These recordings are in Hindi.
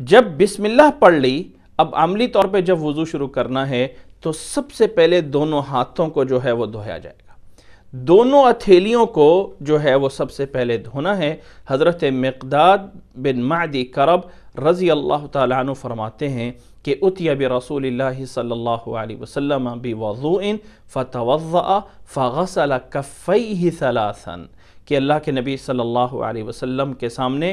जब बिस्मिल्लाह पढ़ ली अब अमली तौर पे जब वज़ू शुरू करना है तो सबसे पहले दोनों हाथों को जो है वो धोया जाएगा दोनों हथेलियों को जो है वो सबसे पहले धोना है हज़रत मकदाद बिन मादी करब रज़ी अल्लाह तु फरमाते हैं कि उतिया बे रसूल सल्ला बि बज़ुन फ़तवा फ़सल कफ़ई सलासन कि अल्लाह के नबी सल्लल्लाहु अलैहि वसल्लम के सामने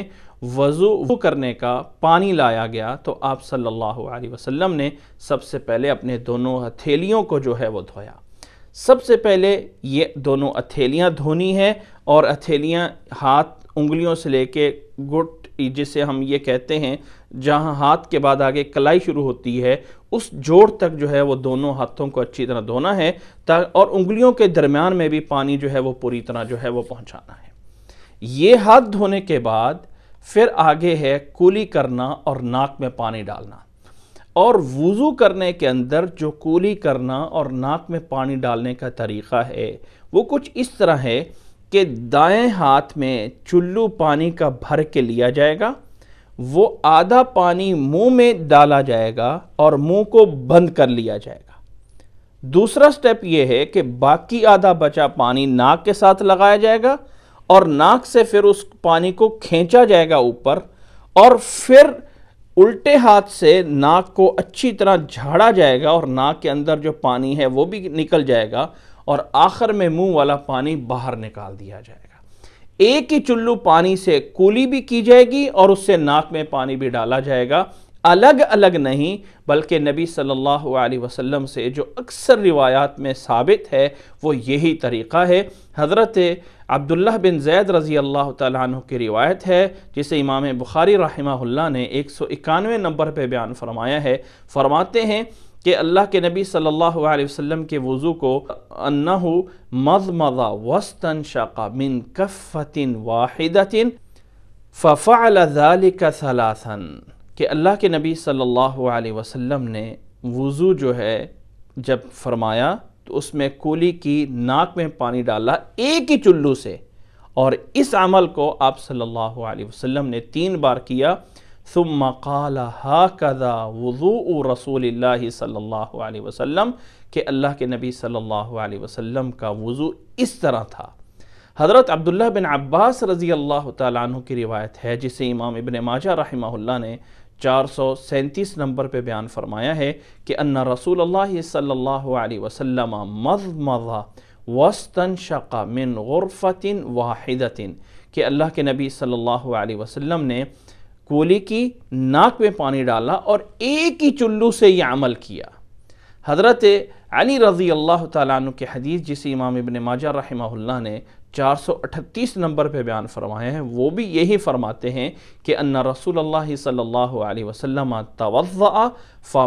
वज़ू करने का पानी लाया गया तो आप सल्लल्लाहु अलैहि वसल्लम ने सबसे पहले अपने दोनों हथेलियों को जो है वो धोया सबसे पहले ये दोनों हथेलियाँ धोनी हैं और हथेलियाँ हाथ उंगलियों से लेके गुट जिसे हम ये कहते हैं जहाँ हाथ के बाद आगे कलाई शुरू होती है उस जोड़ तक जो है वो दोनों हाथों को अच्छी तरह धोना है और उंगलियों के दरमियान में भी पानी जो है वो पूरी तरह जो है वो पहुँचाना है ये हाथ धोने के बाद फिर आगे है कूली करना और नाक में पानी डालना और वज़ू करने के अंदर जो कूली करना और नाक में पानी डालने का तरीक़ा है वो कुछ इस तरह है कि दाएं हाथ में चुल्लू पानी का भर के लिया जाएगा वो आधा पानी मुंह में डाला जाएगा और मुंह को बंद कर लिया जाएगा दूसरा स्टेप यह है कि बाकी आधा बचा पानी नाक के साथ लगाया जाएगा और नाक से फिर उस पानी को खींचा जाएगा ऊपर और फिर उल्टे हाथ से नाक को अच्छी तरह झाड़ा जाएगा और नाक के अंदर जो पानी है वो भी निकल जाएगा और आखिर में मुंह वाला पानी बाहर निकाल दिया जाएगा एक ही चुल्लू पानी से कूली भी की जाएगी और उससे नाक में पानी भी डाला जाएगा अलग अलग नहीं बल्कि नबी सल्लल्लाहु अलैहि वसल्लम से जो अक्सर रिवायात में साबित है वो यही तरीक़ा है हज़रत अब्दुल्ला बिन जैद रज़ी अल्लाह तु की रिवायत है जिसे इमाम बुखारी रहमा ने एक सौ इक्यानवे नंबर पर बयान फरमाया है फरमाते हैं कि अल्लाह के नबी सल्लल्लाहु अलैहि वसल्लम के वज़ू को अन्नहु मज़मज़ा वस्तन शक़ा मिन कफ़तिन वाहिदतिन फ़फ़ल ज़ालिक सलासन कि अल्लाह के नबी सल्लल्लाहु अलैहि वसल्लम ने वज़ू जो है जब फरमाया तो उसमें कोली की नाक में पानी डाला एक ही चुल्लू से और इस अमल को आप सल्लल्लाहु अलैहि वसल्लम ने तीन बार किया सुम वज़ू रसूल सल्ला वसम के अल्लाह के नबी सल्ला वसम का वज़ू इस तरह था हज़रत अब्दुल्ल बिन अब्बास रज़ी अल्लाह तु की रिवायत है जिसे इमाम इबन माजा रहमल्ला ने चार सौ सैंतीस नंबर पर बयान फरमाया है कि अन्ना रसूल सल्ला वसम मज मज़ा वस्तन शक़ा मिन ग़ुरफ़तिन वाहिदतिन कि अल्लाह के नबी सल्लल्लाहु अलैहि ने कोली की नाक में पानी डाला और एक ही चुल्लू से यह अमल किया हज़रत अली रज़ी अल्लाह तु के हदीस जिसे इमाम इबन माजा रहमल्ला ने 438 नंबर पे बयान फरमाए हैं वो भी यही फरमाते हैं कि अन्ना रसूल अल्लाह सल्लल्लाहु अलैहि वसल्लम तवज़ा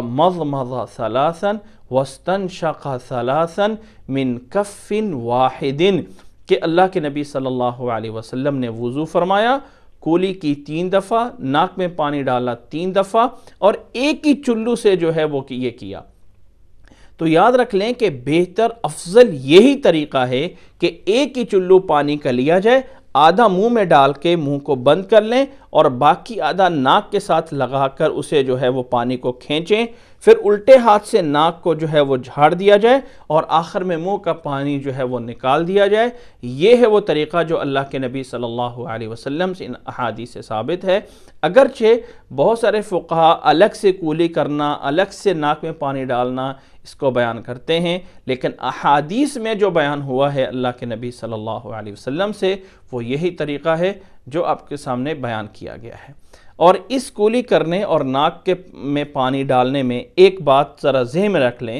वस्तन शक़ सलासन मिन कफ़िन वाहिदिन के अल्लाह के नबी सल्लल्लाहु अलैहि वसल्लम ने वज़ू फरमाया कोली की तीन दफ़ा नाक में पानी डाला तीन दफ़ा और एक ही चुल्लू से जो है वो ये किया तो याद रख लें कि बेहतर अफजल यही तरीका है कि एक ही चुल्लू पानी का लिया जाए आधा मुंह में डाल के मुंह को बंद कर लें और बाकी आधा नाक के साथ लगाकर उसे जो है वो पानी को खींचें फिर उल्टे हाथ से नाक को जो है वो झाड़ दिया जाए और आखिर में मुंह का पानी जो है वो निकाल दिया जाए ये है वो तरीक़ा जो अल्लाह के नबी सल्लल्लाहु अलैहि वसल्लम से इन अहादी से साबित है अगरचे बहुत सारे फ़ुका अलग से कूली करना अलग से नाक में पानी डालना इसको बयान करते हैं लेकिन अहादीस में जो बयान हुआ है अल्लाह के नबी सल्लल्लाहु अलैहि वसल्लम से वो यही तरीक़ा है जो आपके सामने बयान किया गया है और इस कूली करने और नाक के में पानी डालने में एक बात ज़रा जहन में रख लें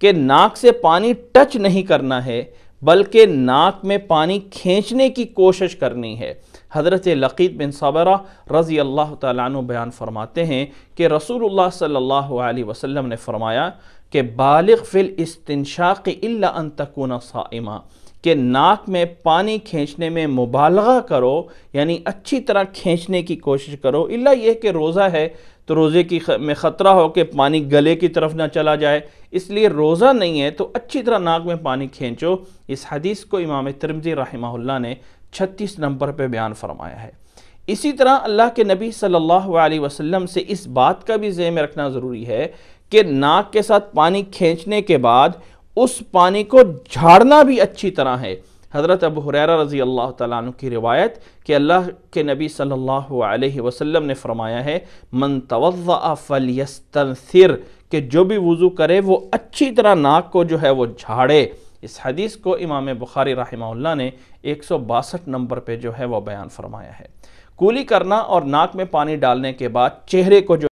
कि नाक से पानी टच नहीं करना है बल्कि नाक में पानी खींचने की कोशिश करनी है हज़रत लकीत बिन सबरा रज़ी अल्लाह तैन बयान फरमाते हैं कि रसूलुल्लाह सल्लल्लाहु अलैहि वसल्लम ने फरमाया कि बालग फिल इस्तनशाक अनतकून साइमा कि नाक में पानी खींचने में मुबालगा करो यानी अच्छी तरह खींचने की कोशिश करो इल्ला यह कि रोज़ा है तो रोज़े की ख, में ख़तरा हो कि पानी गले की तरफ ना चला जाए इसलिए रोज़ा नहीं है तो अच्छी तरह नाक में पानी खींचो इस हदीस को इमाम तिरमजी रहमा ने छत्तीस नंबर पर बयान फरमाया है इसी तरह अल्लाह के नबी सल्लल्लाहु अलैहि वसल्लम से इस बात का भी में रखना ज़रूरी है कि नाक के साथ पानी खींचने के बाद उस पानी को झाड़ना भी अच्छी तरह है हज़रत अब हुरैरा रज़ी अल्लाह तु की रिवायत कि अल्लाह के नबी सल्लल्लाहु अलैहि वसल्लम ने फरमाया है मन तवज़ा फलयस्तनसिर कि जो भी वज़ू करे वो अच्छी तरह नाक को जो है वो झाड़े इस हदीस को इमाम बुखारी रहमल्ला ने एक सौ बासठ नंबर पर जो है वह बयान फरमाया है कूली करना और नाक में पानी डालने के बाद चेहरे को जो